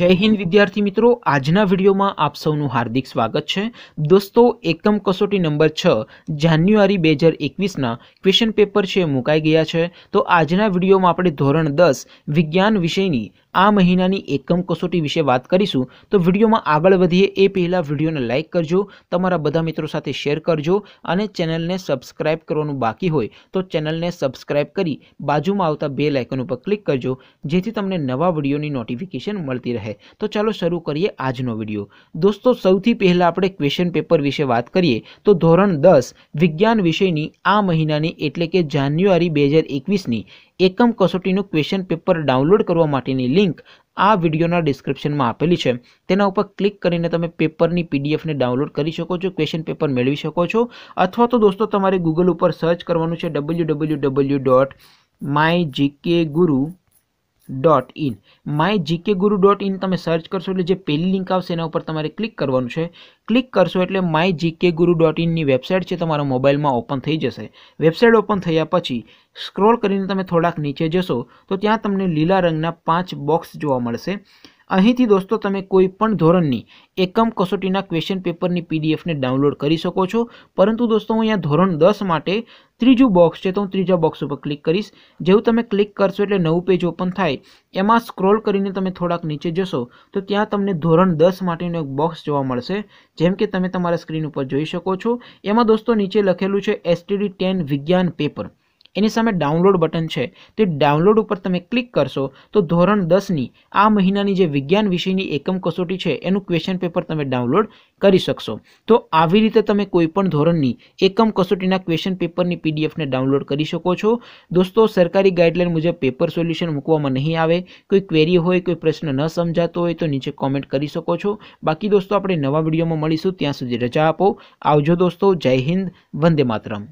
જય હિન્દ વિદ્યાર્થી મિત્રો આજના વિડીયોમાં આપ સૌનું હાર્દિક સ્વાગત છે દોસ્તો એકમ કસોટી નંબર છ જાન્યુઆરી બે હજાર એકવીસના ક્વેશ્ચન પેપર છે મુકાઈ ગયા છે તો આજના વિડીયોમાં આપણે ધોરણ દસ વિજ્ઞાન વિષયની આ મહિનાની એકમ કસોટી વિશે વાત કરીશું તો વિડીયોમાં આગળ વધીએ એ પહેલાં વિડીયોને લાઇક કરજો તમારા બધા મિત્રો સાથે શેર કરજો અને ચેનલને સબસ્ક્રાઇબ કરવાનું બાકી હોય તો ચેનલને સબસ્ક્રાઇબ કરી બાજુમાં આવતા બે લાઇકન ઉપર ક્લિક કરજો જેથી તમને નવા વિડીયોની નોટિફિકેશન મળતી રહે તો ચાલો શરૂ કરીએ આજનો વિડીયો દોસ્તો સૌથી પહેલાં આપણે ક્વેશ્ચન પેપર વિશે વાત કરીએ તો ધોરણ દસ વિજ્ઞાન વિષયની આ મહિનાની એટલે કે જાન્યુઆરી બે હજાર એકવીસની એકમ કસોટીનું ક્વેશ્ચન પેપર ડાઉનલોડ કરવા માટેની લિંક આ વિડીયોના ડિસ્ક્રિપ્શનમાં આપેલી છે તેના ઉપર ક્લિક કરીને તમે પેપરની પીડીએફને ડાઉનલોડ કરી શકો છો ક્વેશ્ચન પેપર મેળવી શકો છો અથવા તો દોસ્તો તમારે ગૂગલ ઉપર સર્ચ કરવાનું છે W W W dot my GK guru dot in my GK guru dot in તમે સર્ચ કરશો એટલે જે પહેલી લિંક આવશે એના ઉપર તમારે ક્લિક કરવાનું છે ક્લિક કરશો એટલે માય જીકે ગુરુ ડોટ ઇનની વેબસાઇટ છે તમારા મોબાઈલમાં ઓપન થઈ જશે વેબસાઇટ ઓપન થયા પછી સ્ક્રોલ કરીને તમે થોડાક નીચે જશો તો ત્યાં તમને લીલા રંગના પાંચ બોક્સ જોવા મળશે અહીંથી દોસ્તો તમે કોઈ પણ ધોરણની એકમ કસોટીના ક્વેશ્ચન પેપરની પીડીએફને ડાઉનલોડ કરી શકો છો પરંતુ દોસ્તો હું અહીંયા ધોરણ દસ માટે ત્રીજું બોક્સ છે તો હું ત્રીજા બોક્સ ઉપર ક્લિક કરીશ જેવું તમે ક્લિક કરશો એટલે નવું પેજ ઓપન થાય એમાં સ્ક્રોલ કરીને તમે થોડાક નીચે જશો તો ત્યાં તમને ધોરણ દસ માટેનું એક બોક્સ જોવા મળશે જેમ કે તમે તમારા સ્ક્રીન ઉપર જોઈ શકો છો એમાં દોસ્તો નીચે લખેલું છે એસટીડી ટેન વિજ્ઞાન પેપર એની સામે ડાઉનલોડ બટન છે તે ડાઉનલોડ ઉપર તમે ક્લિક કરશો તો ધોરણ દસની આ મહિનાની જે વિજ્ઞાન વિષયની એકમ કસોટી છે એનું ક્વેશ્ચન પેપર તમે ડાઉનલોડ કરી શકશો તો આવી રીતે તમે કોઈપણ ધોરણની એકમ કસોટીના ક્વેશ્ચન પેપરની પીડીએફને ડાઉનલોડ કરી શકો છો દોસ્તો સરકારી ગાઈડલાઇન મુજબ પેપર સોલ્યુશન મૂકવામાં નહીં આવે કોઈ ક્વેરી હોય કોઈ પ્રશ્ન ન સમજાતો હોય તો નીચે કોમેન્ટ કરી શકો છો બાકી દોસ્તો આપણે નવા વિડીયોમાં મળીશું ત્યાં સુધી રજા આપો આવજો દોસ્તો જય હિન્દ વંદે માતરમ